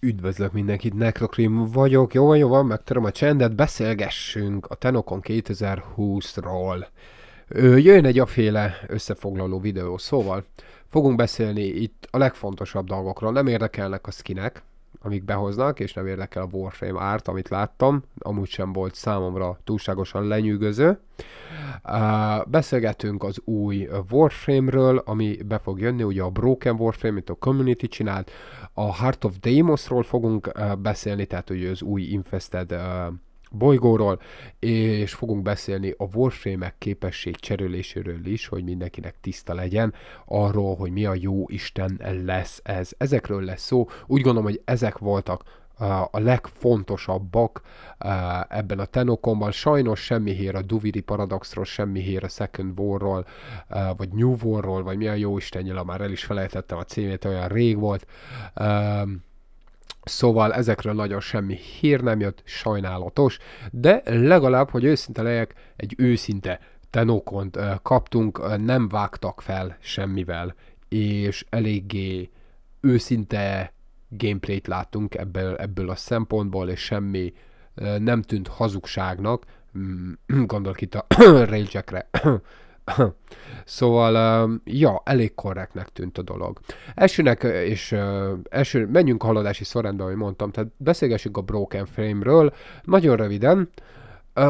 Üdvözlök mindenkit, Necrokrim vagyok, jó van, jó van, megtöröm a csendet, beszélgessünk a Tenokon 2020-ról. Jön egy aféle összefoglaló videó, szóval fogunk beszélni itt a legfontosabb dolgokról, nem érdekelnek a skinek, amik behoznak, és nem érdekel a Warframe árt, amit láttam, amúgy sem volt számomra túlságosan lenyűgöző. beszélgetünk az új Warframe-ről, ami be fog jönni, ugye a Broken Warframe, mint a Community csinált, a Heart of Deimosról fogunk beszélni, tehát ugye az új Infested bolygóról, és fogunk beszélni a warframe képesség cserüléséről is, hogy mindenkinek tiszta legyen arról, hogy mi a jó Isten lesz ez. Ezekről lesz szó, úgy gondolom, hogy ezek voltak a legfontosabbak e, ebben a tenokomban. Sajnos semmi hír a Duviri Paradoxról, semmi hír a Second Warról, e, vagy New Warról, vagy mi a jó Istennyel, már el is felejtettem a címét, olyan rég volt. E, szóval ezekről nagyon semmi hír nem jött, sajnálatos, de legalább, hogy őszinte legyek, egy őszinte tenokont kaptunk, nem vágtak fel semmivel, és eléggé őszinte gameplayt láttunk ebből, ebből a szempontból, és semmi nem tűnt hazugságnak, mm, gondolok itt a railjackre. szóval, ja, elég korrektnek tűnt a dolog. Elsőnek, és első, menjünk a haladási sorrendbe, ahogy mondtam, tehát beszélgessünk a Broken Frame-ről, nagyon röviden,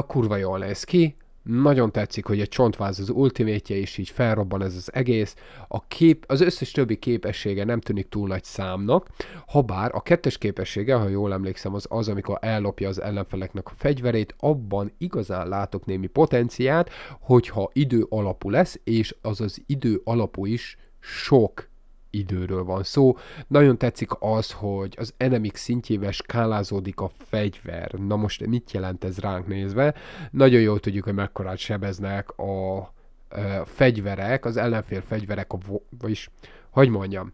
kurva jól néz ki, nagyon tetszik, hogy a csontváz az ultimétje is így felrobban ez az egész. A kép, az összes többi képessége nem tűnik túl nagy számnak, habár a kettes képessége, ha jól emlékszem, az az, amikor ellopja az ellenfeleknek a fegyverét, abban igazán látok némi potenciát, hogyha idő alapú lesz, és az az idő alapú is sok időről van szó. Nagyon tetszik az, hogy az enemik szintjével skálázódik a fegyver. Na most mit jelent ez ránk nézve? Nagyon jól tudjuk, hogy mekkorát sebeznek a, a fegyverek, az ellenfél fegyverek, a, vagyis, hogy mondjam,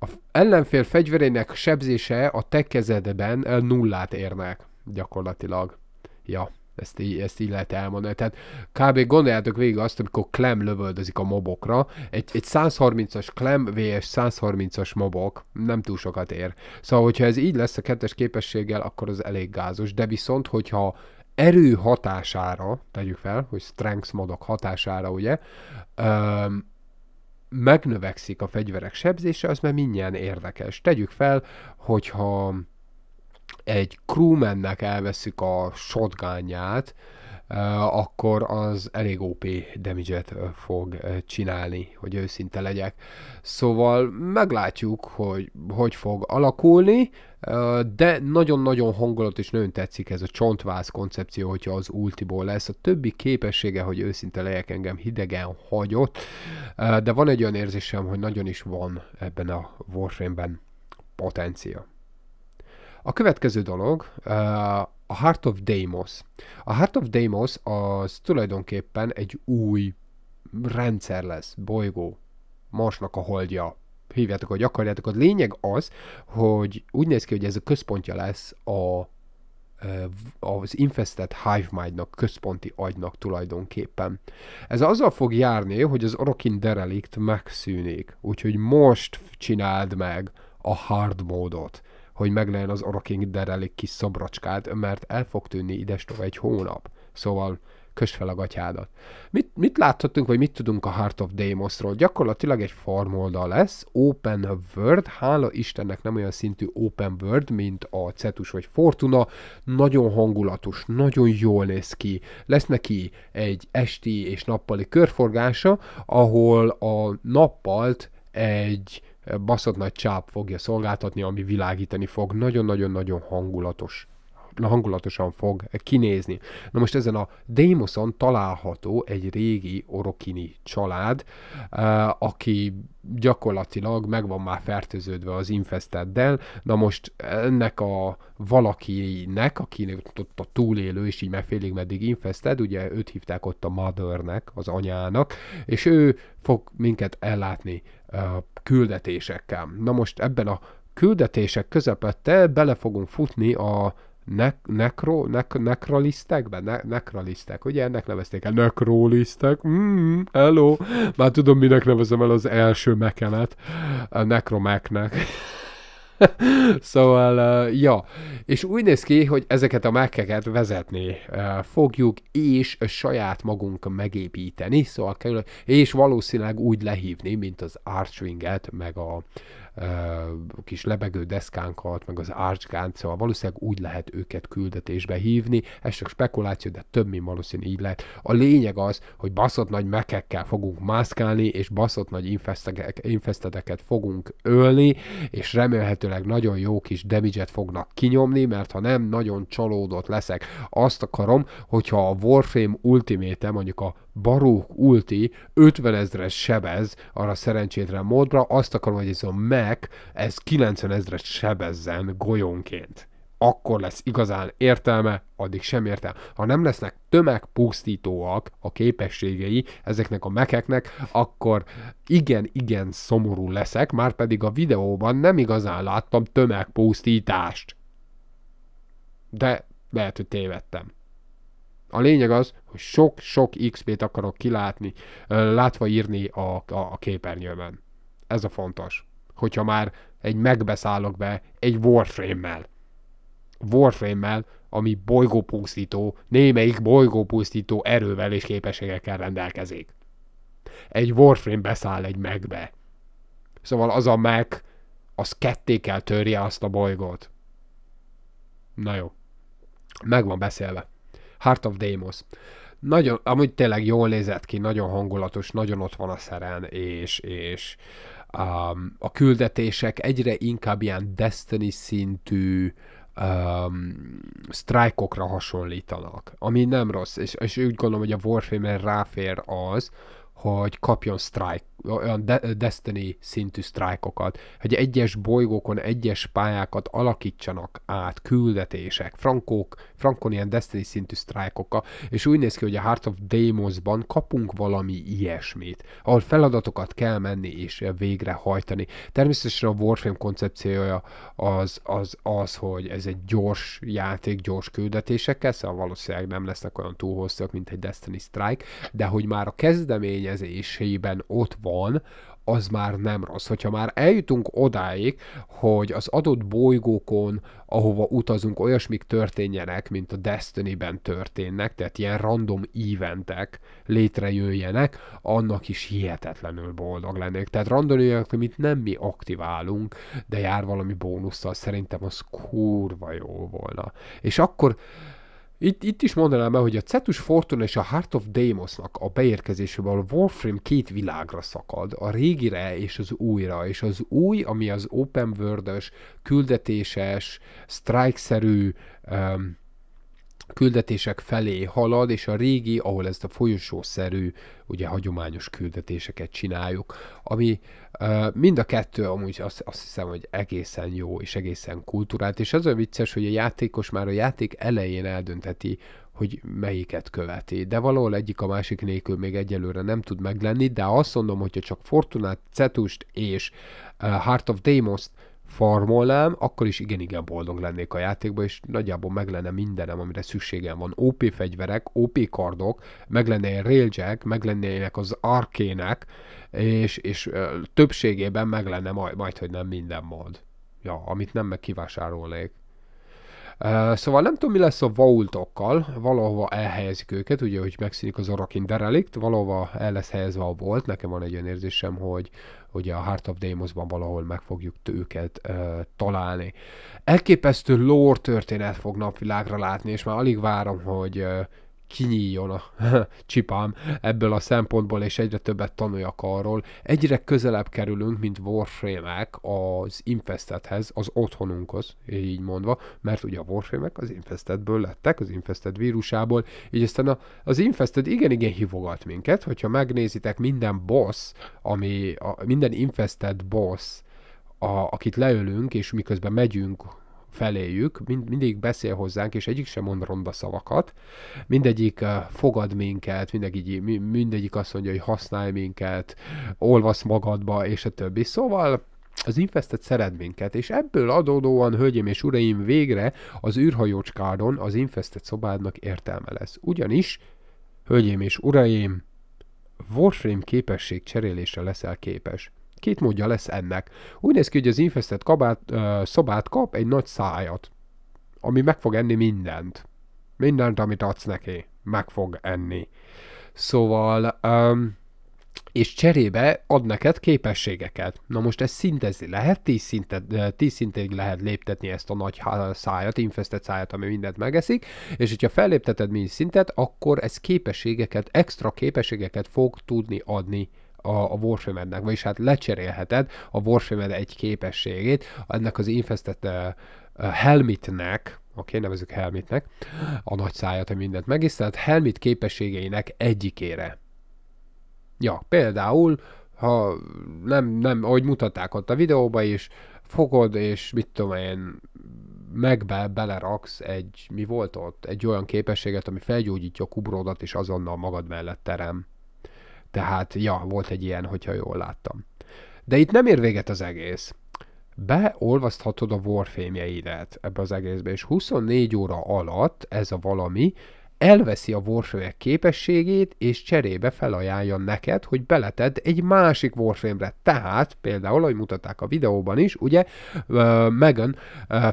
a ellenfél fegyverének sebzése a te kezedben nullát érnek gyakorlatilag. Ja. Ezt így, ezt így lehet elmondani. Tehát kb. gondoljátok végig azt, amikor Clem lövöldözik a mobokra. Egy, egy 130-as Clem vs 130-as mobok nem túl sokat ér. Szóval, hogyha ez így lesz a kettes képességgel, akkor az elég gázos. De viszont, hogyha erő hatására, tegyük fel, hogy strength modok hatására, ugye, öm, megnövekszik a fegyverek sebzése, az már mindjárt érdekes. Tegyük fel, hogyha egy crewmannek elveszik a shotgunját, akkor az elég OP damage fog csinálni, hogy őszinte legyek. Szóval meglátjuk, hogy hogy fog alakulni, de nagyon-nagyon hangolat és nagyon tetszik ez a csontváz koncepció, hogyha az ultiból lesz. A többi képessége, hogy őszinte legyek engem hidegen hagyott, de van egy olyan érzésem, hogy nagyon is van ebben a Warframe-ben potencia. A következő dolog eh, a Heart of Deimos. A Heart of Deimos az tulajdonképpen egy új rendszer lesz, bolygó, Marsnak a holdja, hívjátok, hogy akarjátok. A lényeg az, hogy úgy néz ki, hogy ez a központja lesz a eh, az infested hive mindnak, központi agynak tulajdonképpen. Ez azzal fog járni, hogy az orokin derelikt megszűnik, úgyhogy most csináld meg a hard módot hogy megleljen az oroking derelik kis szobracskát, mert el fog tűnni idestova egy hónap. Szóval kösd fel a gatyádat. Mit, mit láthatunk, vagy mit tudunk a Heart of Demosról? Gyakorlatilag egy farm lesz, open world, hála Istennek nem olyan szintű open world, mint a Cetus vagy Fortuna, nagyon hangulatos, nagyon jól néz ki, lesz neki egy esti és nappali körforgása, ahol a nappalt egy baszott nagy csáp fogja szolgáltatni, ami világítani fog. Nagyon-nagyon-nagyon hangulatos hangulatosan fog kinézni. Na most ezen a Deimoson található egy régi orokini család, eh, aki gyakorlatilag meg van már fertőződve az infesteddel, na most ennek a valakinek, aki ott a túlélő, és így megfélig meddig infested, ugye őt hívták ott a mothernek, az anyának, és ő fog minket ellátni eh, küldetésekkel. Na most ebben a küldetések közepette bele fogunk futni a ne- nekro, ne- nekralisztekbe? Ne- nekralisztek, ugye ennek nevezték el? Nekrolisztek? Mm, hello! Már tudom, minek nevezem el az első mekenet. Nekromeknek. szóval, uh, ja. És úgy néz ki, hogy ezeket a megkeket vezetni uh, fogjuk, és saját magunk megépíteni, szóval kell és valószínűleg úgy lehívni, mint az Archwinget, meg a uh, kis lebegő deszkánkat, meg az Archgánt, szóval valószínűleg úgy lehet őket küldetésbe hívni, ez csak spekuláció, de több mint valószínű így lehet. A lényeg az, hogy baszott nagy mekekkel fogunk mászkálni, és baszott nagy infestedeket fogunk ölni, és remélhetőleg remélhetőleg nagyon jó kis damage fognak kinyomni, mert ha nem, nagyon csalódott leszek. Azt akarom, hogyha a Warframe Ultimate, mondjuk a Baruch ulti 50 ezres sebez arra szerencsétlen módra, azt akarom, hogy ez a Mac ez 90 ezres sebezzen golyónként akkor lesz igazán értelme, addig sem értelme. Ha nem lesznek tömegpusztítóak a képességei ezeknek a mekeknek, akkor igen-igen szomorú leszek, már pedig a videóban nem igazán láttam tömegpusztítást. De lehet, hogy tévedtem. A lényeg az, hogy sok-sok XP-t akarok kilátni, látva írni a, a, a képernyőben. Ez a fontos. Hogyha már egy megbeszállok be egy Warframe-mel. Warframe-mel, ami bolygópusztító, némelyik bolygópusztító erővel és képességekkel rendelkezik. Egy Warframe beszáll egy megbe. Szóval az a meg, az ketté kell törje azt a bolygót. Na jó. Meg van beszélve. Heart of Demos. Nagyon, amúgy tényleg jól nézett ki, nagyon hangulatos, nagyon ott van a szeren, és, és um, a küldetések egyre inkább ilyen Destiny szintű, uh, um, sztrájkokra hasonlítanak, ami nem rossz, és, és úgy gondolom, hogy a warframe en ráfér az, hogy kapjon strike, olyan Destiny szintű sztrájkokat, hogy egyes bolygókon egyes pályákat alakítsanak át, küldetések, frankók, frankon ilyen Destiny szintű sztrájkokkal, és úgy néz ki, hogy a Heart of Demos-ban kapunk valami ilyesmit, ahol feladatokat kell menni és végrehajtani. Természetesen a Warframe koncepciója az, az, az, hogy ez egy gyors játék, gyors küldetésekkel, szóval valószínűleg nem lesznek olyan túl hosszúak, mint egy Destiny Strike, de hogy már a kezdemény kezdeményezésében ott van, az már nem rossz. Hogyha már eljutunk odáig, hogy az adott bolygókon, ahova utazunk, olyasmik történjenek, mint a Destiny-ben történnek, tehát ilyen random eventek létrejöjjenek, annak is hihetetlenül boldog lennék. Tehát random eventek, amit nem mi aktiválunk, de jár valami bónusszal, szerintem az kurva jó volna. És akkor itt, itt is mondanám el, hogy a Cetus Fortuna és a Heart of Deimosnak a beérkezéséből a Warframe két világra szakad, a régire és az újra, és az új, ami az open world küldetéses, strike-szerű, um, küldetések felé halad, és a régi, ahol ezt a folyosószerű, ugye hagyományos küldetéseket csináljuk, ami uh, mind a kettő amúgy azt, azt hiszem, hogy egészen jó és egészen kultúrált, és az a vicces, hogy a játékos már a játék elején eldöntheti, hogy melyiket követi. De valahol egyik a másik nélkül még egyelőre nem tud meglenni, de azt mondom, hogyha csak Fortunát, Cetust és uh, Heart of demost t farmolnám, akkor is igen-igen boldog lennék a játékban, és nagyjából meg lenne mindenem, amire szükségem van. OP fegyverek, OP kardok, meg lenne railjack, meg lennének az arkének, és, és többségében meg lenne majd, majd, hogy nem minden mod. Ja, amit nem meg kivásárolnék. Uh, szóval nem tudom, mi lesz a vaultokkal, valahova elhelyezik őket, ugye, hogy megszűnik az orakin derelikt, valahova el lesz helyezve a volt, nekem van egy olyan érzésem, hogy ugye a Heart of Demonsban valahol meg fogjuk őket ö, találni. Elképesztő lore történet fog napvilágra látni, és már alig várom, hogy ö, kinyíljon a csipám ebből a szempontból, és egyre többet tanuljak arról. Egyre közelebb kerülünk, mint warframe az infestethez, az otthonunkhoz, így mondva, mert ugye a warframe az infestedből lettek, az infested vírusából, így aztán a, az infested igen-igen hívogat minket, hogyha megnézitek minden boss, ami, a, minden infested boss, a, akit leölünk, és miközben megyünk feléjük, mind, mindig beszél hozzánk, és egyik sem mond ronda szavakat, mindegyik eh, fogad minket, mindegyik, mindegyik azt mondja, hogy használj minket, olvasz magadba, és a többi. Szóval az Infestet szeret minket, és ebből adódóan, hölgyeim és uraim, végre az űrhajócskádon az Infestet szobádnak értelme lesz. Ugyanis, hölgyeim és uraim, Warframe képesség cserélésre leszel képes. Két módja lesz ennek. Úgy néz ki, hogy az infestett kabát, ö, szobát kap egy nagy szájat, ami meg fog enni mindent. Mindent, amit adsz neki, meg fog enni. Szóval, ö, és cserébe ad neked képességeket. Na most ezt szintezni lehet, tíz, szintet, tíz szintig lehet léptetni ezt a nagy szájat, infestett szájat, ami mindent megeszik, és hogyha fellépteted mind szintet, akkor ez képességeket, extra képességeket fog tudni adni a, a warframe-ednek, vagyis hát lecserélheted a warframe egy képességét, ennek az infestett uh, eh, eh, helmitnek, oké, okay, nevezük Helmitnek, a nagy száját, mindent megisz, tehát Helmit képességeinek egyikére. Ja, például, ha nem, nem, ahogy mutatták ott a videóban is, fogod, és mit tudom én, megbe beleraksz egy, mi volt ott, egy olyan képességet, ami felgyógyítja a kubródat, és azonnal magad mellett terem. Tehát, ja, volt egy ilyen, hogyha jól láttam. De itt nem ér véget az egész. Beolvaszthatod a warfémjeidet ebbe az egészbe, és 24 óra alatt ez a valami elveszi a Warframe képességét, és cserébe felajánlja neked, hogy beleted egy másik Warframe-re. Tehát, például, ahogy mutatták a videóban is, ugye Megan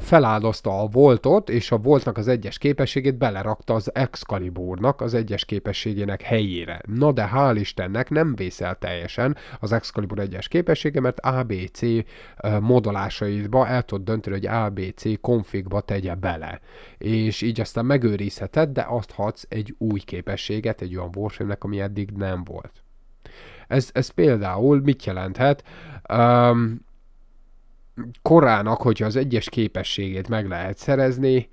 feláldozta a Voltot, és a Voltnak az egyes képességét belerakta az Excaliburnak az egyes képességének helyére. Na de hál' Istennek nem vészel teljesen az Excalibur egyes képessége, mert ABC modolásaidba el tud dönteni, hogy ABC konfigba tegye bele. És így aztán megőrizheted, de azt adhatsz egy új képességet egy olyan warframe ami eddig nem volt. Ez, ez például mit jelenthet? Um, korának, hogyha az egyes képességét meg lehet szerezni,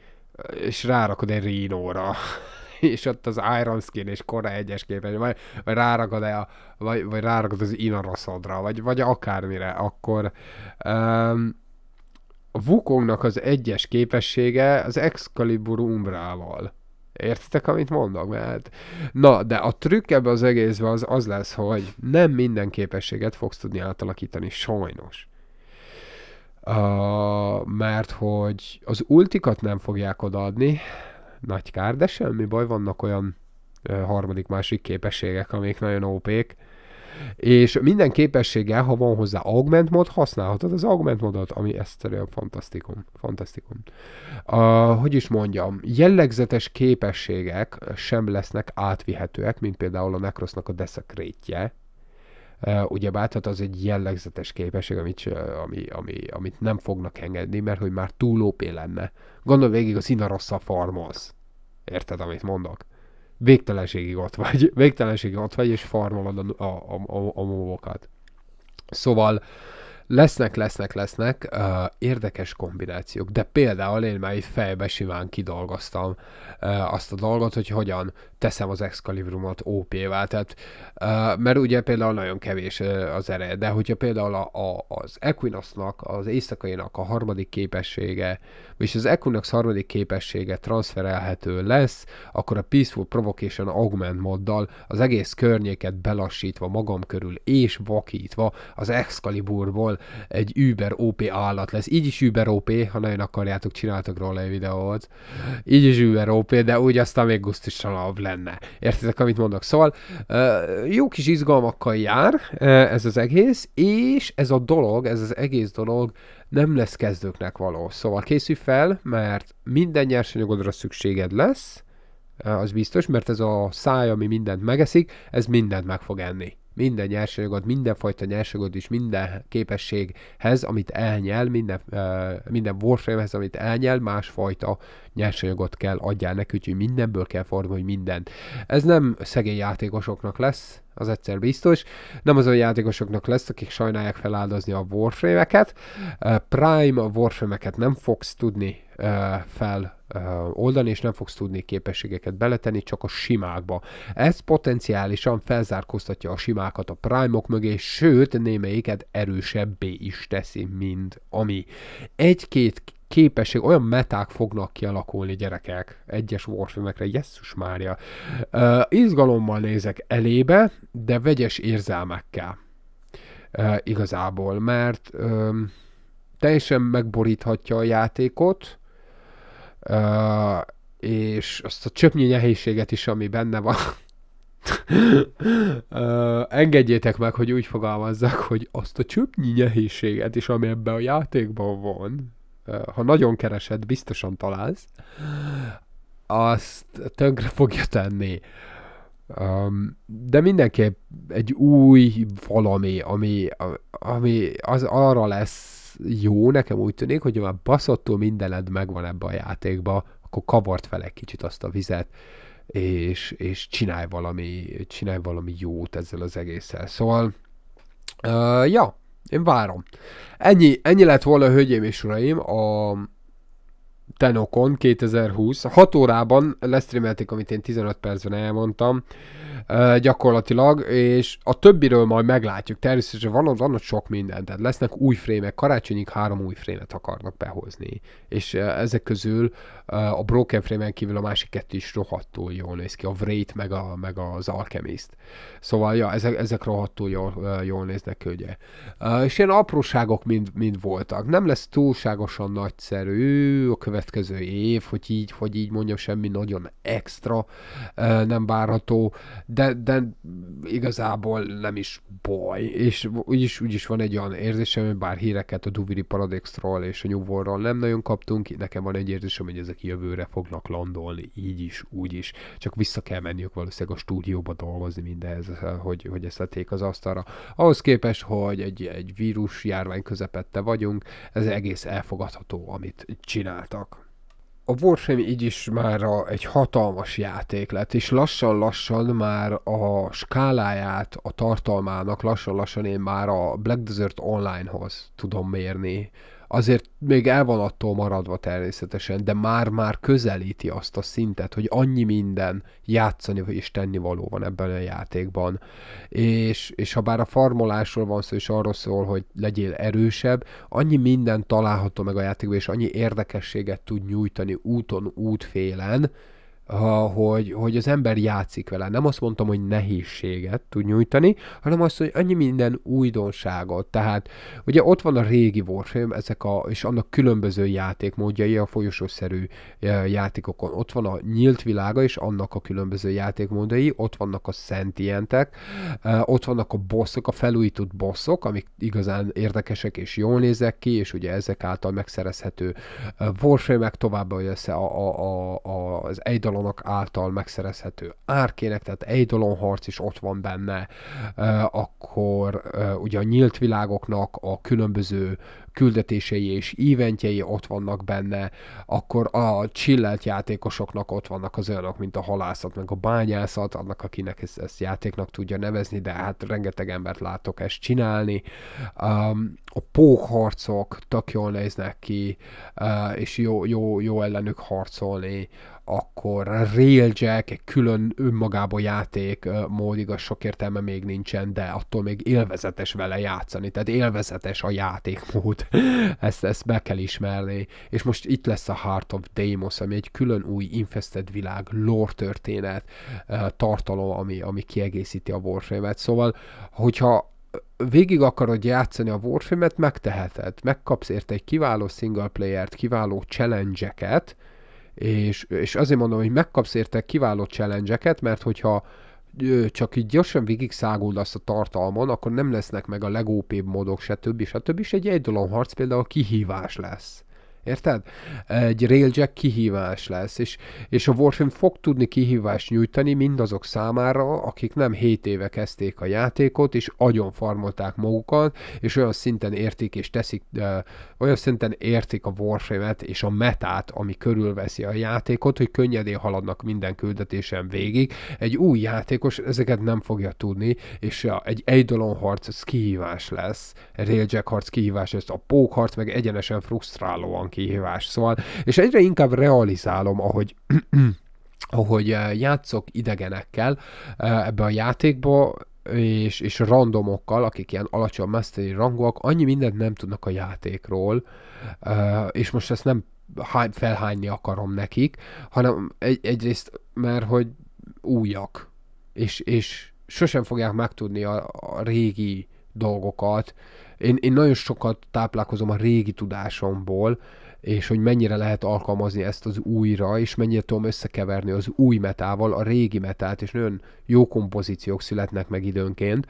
és rárakod egy Rino-ra, és ott az Iron Skin és Kora egyes képes, vagy, vagy rárakod, a, vagy, vagy rárakod az Inaroszodra, vagy, vagy akármire, akkor um, a Wukongnak az egyes képessége az Excalibur Umbrával Értitek, amit mondok? Mert... Na, de a trükk ebbe az egészben az, az lesz, hogy nem minden képességet fogsz tudni átalakítani, sajnos. Uh, mert hogy az ultikat nem fogják odaadni, nagy kár, de semmi baj, vannak olyan uh, harmadik-másik képességek, amik nagyon ópék, és minden képessége, ha van hozzá augment mod, használhatod az augment modot, ami ezt egyszerűen fantasztikum. fantasztikum. Uh, hogy is mondjam, jellegzetes képességek sem lesznek átvihetőek, mint például a Necrosnak a desecrate Uh, ugye hát az egy jellegzetes képesség, amit, ami, ami, amit nem fognak engedni, mert hogy már túl OP lenne. Gondolj végig, a színarosszal farmolsz. Érted, amit mondok? végtelenségig ott vagy, végtelenségig ott vagy, és farmolod a, a, a, a, a móvokat. Szóval lesznek, lesznek, lesznek uh, érdekes kombinációk, de például én már itt fejbe simán kidolgoztam uh, azt a dolgot, hogy hogyan teszem az Excalibrumot OP-vá, tehát uh, mert ugye például nagyon kevés uh, az ereje, de hogyha például a, a, az Equinoxnak, az éjszakainak a harmadik képessége, és az Equinox harmadik képessége transferelhető lesz, akkor a Peaceful Provocation Augment moddal az egész környéket belassítva magam körül és vakítva az Excaliburból egy Uber OP állat lesz. Így is Uber OP, ha nagyon akarjátok, csináltok róla egy videót. Így is Uber OP, de úgy aztán még gusztusanabb lenne. Értitek, amit mondok? Szóval jó kis izgalmakkal jár ez az egész, és ez a dolog, ez az egész dolog nem lesz kezdőknek való. Szóval készülj fel, mert minden nyersanyagodra szükséged lesz, az biztos, mert ez a száj, ami mindent megeszik, ez mindent meg fog enni minden nyersanyagot, mindenfajta nyersanyagot és minden képességhez, amit elnyel, minden, minden warframehez, amit elnyel, másfajta nyersanyagot kell adjál neki, úgyhogy mindenből kell fordulni, hogy minden. Ez nem szegény játékosoknak lesz, az egyszer biztos. Nem az olyan játékosoknak lesz, akik sajnálják feláldozni a warframe-eket. Prime warframe-eket nem fogsz tudni fel oldani, és nem fogsz tudni képességeket beletenni, csak a simákba. Ez potenciálisan felzárkóztatja a simákat a primok mögé, sőt, némelyiket erősebbé is teszi, mint ami. Egy-két képesség, olyan meták fognak kialakulni gyerekek egyes warfilmekre, jesszus Mária. Uh, izgalommal nézek elébe, de vegyes érzelmekkel. Uh, igazából, mert um, teljesen megboríthatja a játékot, uh, és azt a csöpnyi nehézséget is, ami benne van, uh, engedjétek meg, hogy úgy fogalmazzak, hogy azt a csöpnyi nehézséget is, ami ebben a játékban van, ha nagyon keresed, biztosan találsz, azt tönkre fogja tenni. Um, de mindenképp egy új valami, ami, ami az arra lesz jó, nekem úgy tűnik, hogy már baszottul mindened megvan ebbe a játékba, akkor kavart fel egy kicsit azt a vizet, és, és csinálj valami, csinálj valami jót ezzel az egésszel. Szóval, uh, ja, én várom. Ennyi, ennyi lett volna, hölgyeim és uraim, a Tenokon 2020. 6 órában lesztrimelték, amit én 15 percben elmondtam gyakorlatilag, és a többiről majd meglátjuk. Természetesen van ott, van ott sok minden, tehát lesznek új frémek, karácsonyig három új frémet akarnak behozni, és ezek közül a Broken frémen kívül a másik kettő is rohadtul jól néz ki, a Wraith meg, a, meg az Alchemist. Szóval, ja, ezek, ezek rohadtul jól, jól néznek, ugye. És ilyen apróságok mind, mind voltak. Nem lesz túlságosan nagyszerű a következő év, hogy így, hogy így mondjam, semmi nagyon extra nem várható, de, de igazából nem is baj, és úgyis, úgyis van egy olyan érzésem, hogy bár híreket a Duviri Paradexról és a Nyuvorról nem nagyon kaptunk, nekem van egy érzésem, hogy ezek jövőre fognak landolni, így is, úgy is, csak vissza kell menniük valószínűleg a stúdióba dolgozni mindehez, hogy, hogy ezt leték az asztalra. Ahhoz képest, hogy egy, egy vírus járvány közepette vagyunk, ez egész elfogadható, amit csináltak a Warframe így is már a, egy hatalmas játék lett, és lassan-lassan már a skáláját a tartalmának lassan-lassan én már a Black Desert Online-hoz tudom mérni azért még el van attól maradva természetesen, de már-már közelíti azt a szintet, hogy annyi minden játszani és tenni való van ebben a játékban. És, és ha bár a farmolásról van szó, és arról szól, hogy legyél erősebb, annyi minden található meg a játékban, és annyi érdekességet tud nyújtani úton, útfélen, ha hogy, hogy az ember játszik vele. Nem azt mondtam, hogy nehézséget tud nyújtani, hanem azt, hogy annyi minden újdonságot. Tehát ugye ott van a régi Warframe, ezek a, és annak különböző játékmódjai a folyosószerű e, játékokon. Ott van a nyílt világa, és annak a különböző játékmódjai, ott vannak a szentientek, e, ott vannak a bosszok, a felújított bosszok, amik igazán érdekesek és jól nézek ki, és ugye ezek által megszerezhető e, Warframe-ek tovább össze a, a, a, az egy eidolonok által megszerezhető árkének, tehát eidolon harc is ott van benne, akkor ugye a nyílt világoknak a különböző küldetései és éventjei ott vannak benne, akkor a csillelt játékosoknak ott vannak az olyanok, mint a halászat, meg a bányászat, annak, akinek ezt, ezt játéknak tudja nevezni, de hát rengeteg embert látok ezt csinálni. Um, a pókharcok tök jól néznek ki, uh, és jó, jó, jó ellenük harcolni akkor Railjack egy külön önmagába játék módig, a sok értelme még nincsen, de attól még élvezetes vele játszani, tehát élvezetes a játékmód, ezt, ezt be kell ismerni. És most itt lesz a Heart of Deimos, ami egy külön új infested világ, lore történet, tartalom, ami, ami kiegészíti a Warframe-et. Szóval, hogyha végig akarod játszani a Warframe-et, megteheted. Megkapsz érte egy kiváló single player-t, kiváló challenge-eket, és, és azért mondom, hogy megkapsz érte kiváló challenge mert hogyha csak így gyorsan végig azt a tartalmon, akkor nem lesznek meg a legópébb módok, se többi, se többi, és egy egy dolog harc például kihívás lesz. Érted? Egy Railjack kihívás lesz, és, és a Warframe fog tudni kihívást nyújtani mindazok számára, akik nem 7 éve kezdték a játékot, és agyon farmolták magukat, és olyan szinten értik és teszik, ö, olyan szinten értik a Warframe-et és a metát, ami körülveszi a játékot, hogy könnyedén haladnak minden küldetésen végig. Egy új játékos ezeket nem fogja tudni, és egy Eidolon harc az kihívás lesz, Railjack harc kihívás lesz, a pókharc meg egyenesen frusztrálóan kihívás. Szóval, és egyre inkább realizálom, ahogy ahogy eh, játszok idegenekkel eh, ebbe a játékba, és, és randomokkal, akik ilyen alacsony mesteri rangúak, annyi mindent nem tudnak a játékról, eh, és most ezt nem felhányni akarom nekik, hanem egy, egyrészt, mert hogy újak, és, és sosem fogják megtudni a, a régi dolgokat, én, én nagyon sokat táplálkozom a régi tudásomból, és hogy mennyire lehet alkalmazni ezt az újra, és mennyire tudom összekeverni az új metával a régi metát, és nagyon jó kompozíciók születnek meg időnként,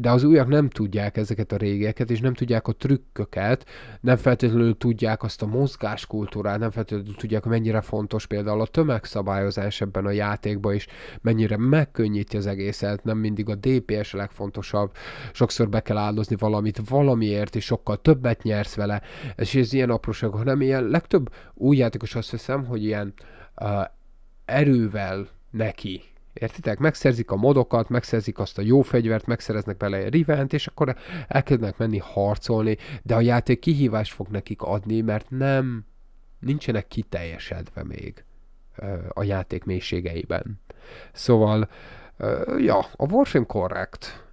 de az újak nem tudják ezeket a régieket, és nem tudják a trükköket, nem feltétlenül tudják azt a mozgáskultúrát, nem feltétlenül tudják, mennyire fontos például a tömegszabályozás ebben a játékban, és mennyire megkönnyíti az egészet, nem mindig a DPS a legfontosabb, sokszor be kell áldozni valamit valamiért, és sokkal többet nyersz vele, és ez ilyen apróságok hanem ilyen legtöbb új játékos azt hiszem, hogy ilyen uh, erővel neki Értitek? Megszerzik a modokat, megszerzik azt a jó fegyvert, megszereznek bele egy rivent, és akkor elkezdenek menni harcolni, de a játék kihívást fog nekik adni, mert nem, nincsenek kiteljesedve még a játék mélységeiben. Szóval, ja, a Warframe korrekt,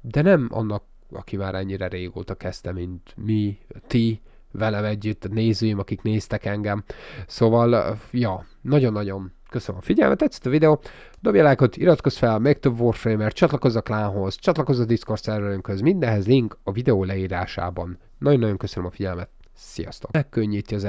de nem annak, aki már ennyire régóta kezdte, mint mi, ti, velem együtt, a nézőim, akik néztek engem. Szóval, ja, nagyon-nagyon köszönöm a figyelmet, tetszett a videó, dobj lájkot, iratkozz fel, meg több Warframer, csatlakozz a klánhoz, csatlakozz a Discord szerverünkhöz, mindenhez link a videó leírásában. Nagyon-nagyon köszönöm a figyelmet, sziasztok! Megkönnyíti az